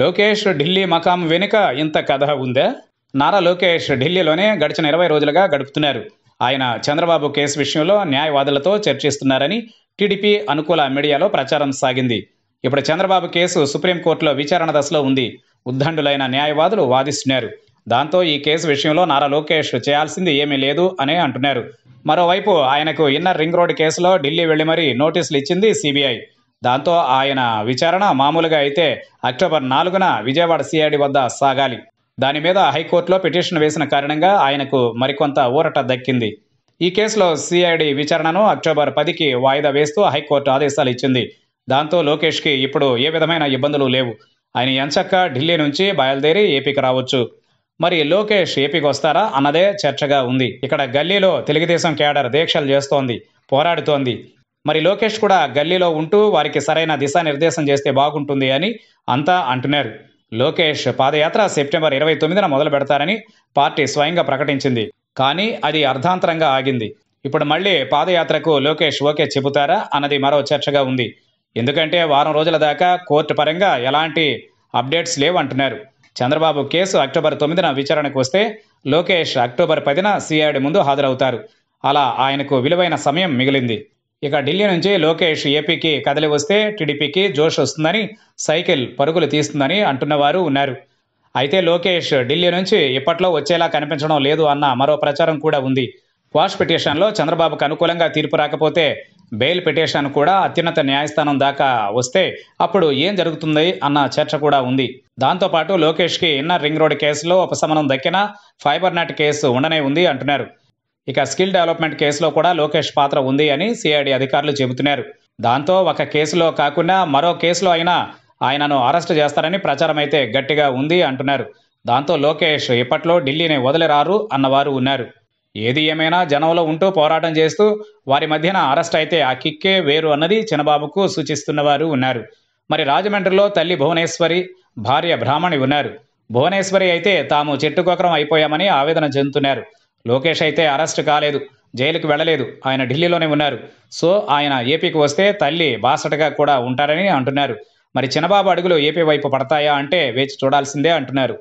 లోకేష్ ఢిల్లీ మకాం వెనుక ఇంత కథ ఉందా నారా లోకేష్ ఢిల్లీలోనే గడిచిన ఇరవై రోజులుగా గడుపుతున్నారు ఆయన చంద్రబాబు కేసు విషయంలో న్యాయవాదులతో చర్చిస్తున్నారని టీడీపీ అనుకూల మీడియాలో ప్రచారం సాగింది ఇప్పుడు చంద్రబాబు కేసు సుప్రీంకోర్టులో విచారణ దశలో ఉంది ఉద్దండులైన న్యాయవాదులు వాదిస్తున్నారు దాంతో ఈ కేసు విషయంలో నారా లోకేష్ చేయాల్సింది ఏమీ లేదు అనే అంటున్నారు మరోవైపు ఆయనకు ఇన్నర్ రింగ్ రోడ్ కేసులో ఢిల్లీ వెళ్లి మరీ నోటీసులు ఇచ్చింది సిబిఐ దాంతో ఆయన విచారణ మామూలుగా అయితే అక్టోబర్ నాలుగున విజయవాడ సిఐడి వద్ద సాగాలి దాని మీద హైకోర్టులో పిటిషన్ వేసిన కారణంగా ఆయనకు మరికొంత ఊరట దక్కింది ఈ కేసులో సిఐడి విచారణను అక్టోబర్ పదికి వాయిదా వేస్తూ హైకోర్టు ఆదేశాలు ఇచ్చింది దాంతో లోకేష్కి ఇప్పుడు ఏ విధమైన ఇబ్బందులు లేవు ఆయన ఎంచక్క ఢిల్లీ నుంచి బయలుదేరి ఏపీకి రావచ్చు మరి లోకేష్ ఏపీకి వస్తారా అన్నదే చర్చగా ఉంది ఇక్కడ గల్లీలో తెలుగుదేశం కేడర్ దీక్షలు చేస్తోంది పోరాడుతోంది మరి లోకేష్ కూడా గల్లీలో ఉంటూ వారికి సరైన దిశానిర్దేశం చేస్తే బాగుంటుంది అని అంతా అంటున్నారు లోకేష్ పాదయాత్ర సెప్టెంబర్ ఇరవై తొమ్మిదిన మొదలు పెడతారని పార్టీ స్వయంగా ప్రకటించింది కానీ అది అర్ధాంతరంగా ఆగింది ఇప్పుడు మళ్ళీ పాదయాత్రకు లోకేష్ ఓకే చెబుతారా అన్నది మరో చర్చగా ఉంది ఎందుకంటే వారం రోజుల దాకా కోర్టు పరంగా ఎలాంటి అప్డేట్స్ లేవు అంటున్నారు చంద్రబాబు కేసు అక్టోబర్ తొమ్మిదిన విచారణకు వస్తే లోకేష్ అక్టోబర్ పదిన సిఐడి ముందు హాజరవుతారు అలా ఆయనకు విలువైన సమయం మిగిలింది ఇక ఢిల్లీ నుంచి లోకేష్ ఏపీకి కదలి వస్తే టీడీపీకి జోష్ వస్తుందని సైకిల్ పరుగులు తీస్తుందని అంటున్నవారు ఉన్నారు అయితే లోకేష్ ఢిల్లీ నుంచి ఇప్పట్లో వచ్చేలా కనిపించడం లేదు అన్న మరో ప్రచారం కూడా ఉంది క్వాష్ పిటిషన్లో చంద్రబాబుకు అనుకూలంగా తీర్పు రాకపోతే బెయిల్ పిటిషన్ కూడా అత్యున్నత న్యాయస్థానం దాకా వస్తే అప్పుడు ఏం జరుగుతుంది అన్న చర్చ కూడా ఉంది దాంతోపాటు లోకేష్కి ఇన్నర్ రింగ్ రోడ్ కేసులో ఉపశమనం దక్కినా ఫైబర్ నెట్ కేసు ఉండనే ఉంది అంటున్నారు ఇక స్కిల్ డెవలప్మెంట్ కేసులో కూడా లోకేష్ పాత్ర ఉంది అని సిఐడి అధికారులు చెబుతున్నారు దాంతో ఒక కేసులో కాకుండా మరో కేసులో అయినా ఆయనను అరెస్ట్ చేస్తారని ప్రచారం అయితే గట్టిగా ఉంది అంటున్నారు దాంతో లోకేష్ ఇప్పట్లో ఢిల్లీని వదిలిరారు అన్నవారు ఉన్నారు ఏది ఏమైనా జనంలో ఉంటూ పోరాటం చేస్తూ వారి మధ్యన అరెస్ట్ అయితే ఆ కిక్కే వేరు అన్నది చిన్నబాబుకు సూచిస్తున్నవారు ఉన్నారు మరి రాజమండ్రిలో తల్లి భువనేశ్వరి భార్య బ్రాహ్మణి ఉన్నారు భువనేశ్వరి అయితే తాము చెట్టుకోకరం అయిపోయామని ఆవేదన చెందుతున్నారు లోకేష్ అయితే అరెస్ట్ కాలేదు జైలుకు వెళ్ళలేదు ఆయన ఢిల్లీలోనే ఉన్నారు సో ఆయన ఏపీకి వస్తే తల్లి బాసటగా కూడా ఉంటారని అంటున్నారు మరి చిన్నబాబు అడుగులు ఏపీ వైపు పడతాయా అంటే వేచి చూడాల్సిందే అంటున్నారు